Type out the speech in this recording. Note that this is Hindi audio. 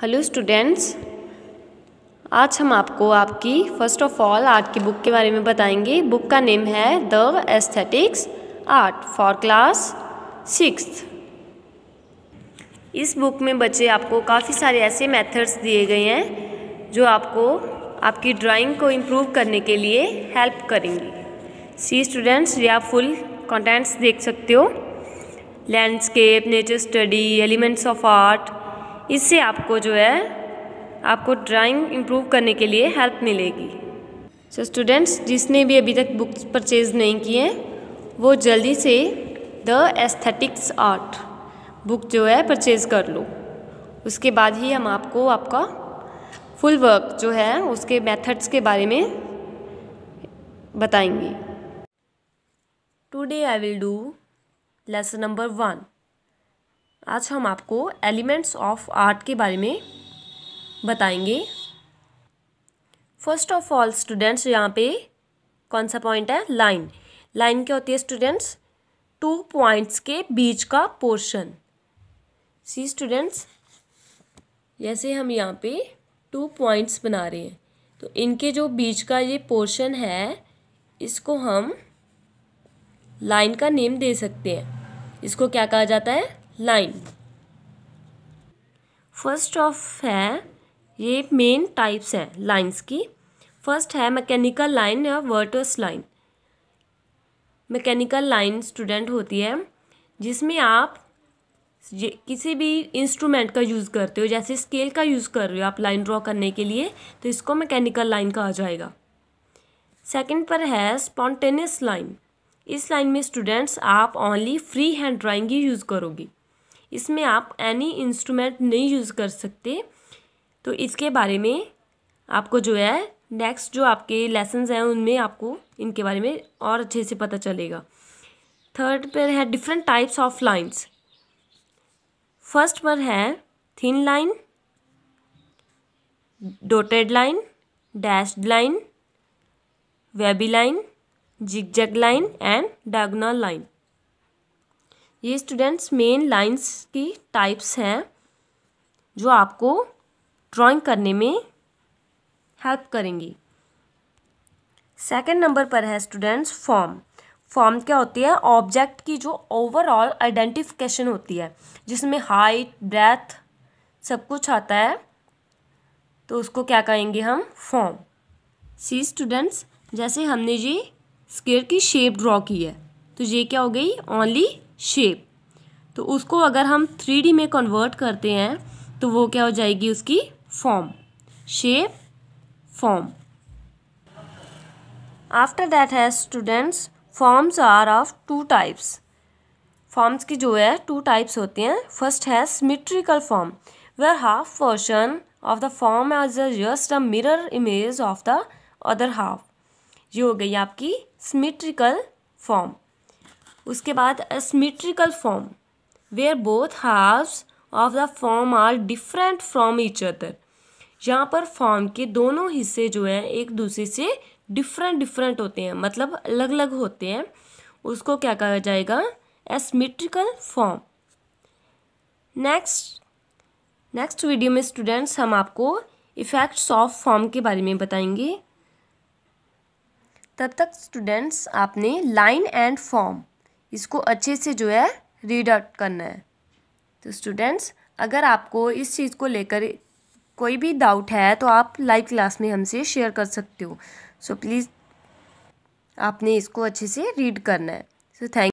हेलो स्टूडेंट्स आज हम आपको आपकी फर्स्ट ऑफ ऑल आर्ट की बुक के बारे में बताएंगे बुक का नेम है the aesthetics art for class six इस बुक में बच्चे आपको काफ़ी सारे ऐसे मेथड्स दिए गए हैं जो आपको आपकी ड्राइंग को इम्प्रूव करने के लिए हेल्प करेंगे सी स्टूडेंट्स या फुल कंटेंट्स देख सकते हो landscape nature study elements of art इससे आपको जो है आपको ड्राइंग इम्प्रूव करने के लिए हेल्प मिलेगी सो so, स्टूडेंट्स जिसने भी अभी तक बुक्स परचेज नहीं किए वो जल्दी से द एस्थेटिक्स आर्ट बुक जो है परचेज कर लो उसके बाद ही हम आपको आपका फुल वर्क जो है उसके मेथड्स के बारे में बताएंगे today I will do lesson number one आज हम आपको एलिमेंट्स ऑफ आर्ट के बारे में बताएंगे फर्स्ट ऑफ ऑल स्टूडेंट्स यहाँ पे कौन सा पॉइंट है लाइन लाइन क्या होती है स्टूडेंट्स टू पॉइंट्स के बीच का पोर्शन सी स्टूडेंट्स जैसे हम यहाँ पे टू पॉइंट्स बना रहे हैं तो इनके जो बीच का ये पोर्शन है इसको हम लाइन का नेम दे सकते हैं इसको क्या कहा जाता है लाइन फर्स्ट ऑफ है ये मेन टाइप्स हैं लाइंस की फर्स्ट है मैकेनिकल लाइन या वर्टर्स लाइन मैकेनिकल लाइन स्टूडेंट होती है जिसमें आप किसी भी इंस्ट्रूमेंट का यूज़ करते हो जैसे स्केल का यूज़ कर रहे हो आप लाइन ड्रॉ करने के लिए तो इसको मैकेनिकल लाइन कहा जाएगा सेकंड पर है स्पॉन्टेनियस लाइन इस लाइन में स्टूडेंट्स आप ओनली फ्री हैंड ड्राइंग ही यूज़ करोगी इसमें आप एनी इंस्ट्रूमेंट नहीं यूज़ कर सकते तो इसके बारे में आपको जो है नेक्स्ट जो आपके लेसन्स हैं उनमें आपको इनके बारे में और अच्छे से पता चलेगा थर्ड पर है different types of lines first पर है thin line dotted line dashed line wavy line zig zag line and diagonal line ये स्टूडेंट्स मेन लाइंस की टाइप्स हैं जो आपको ड्राइंग करने में हेल्प करेंगी सेकंड नंबर पर है स्टूडेंट्स फॉर्म फॉर्म क्या होती है ऑब्जेक्ट की जो ओवरऑल आइडेंटिफिकेशन होती है जिसमें हाइट ब्रेथ सब कुछ आता है तो उसको क्या कहेंगे हम फॉर्म सी स्टूडेंट्स जैसे हमने जी स्केयर की शेप ड्रॉ की है तो ये क्या हो गई ओनली शेप तो उसको अगर हम थ्री में कन्वर्ट करते हैं तो वो क्या हो जाएगी उसकी form shape form after that है students forms are of two types forms की जो है टू टाइप्स होती हैं फर्स्ट है symmetrical form where half portion of the form as just a mirror image of the other half ये हो गई आपकी सिमिट्रिकल फॉर्म उसके बाद asymmetrical form where both halves of the form are different from each other यहाँ पर फॉर्म के दोनों हिस्से जो हैं एक दूसरे से डिफरेंट डिफरेंट होते हैं मतलब अलग अलग होते हैं उसको क्या कहा जाएगा asymmetrical form next next video में स्टूडेंट्स हम आपको इफ़ेक्ट्स ऑफ फॉर्म के बारे में बताएंगे तब तक स्टूडेंट्स आपने लाइन एंड फॉर्म इसको अच्छे से जो है रीड आउट करना है तो स्टूडेंट्स अगर आपको इस चीज़ को लेकर कोई भी डाउट है तो आप लाइव क्लास में हमसे शेयर कर सकते हो सो so, प्लीज़ आपने इसको अच्छे से रीड करना है सो so, थैंक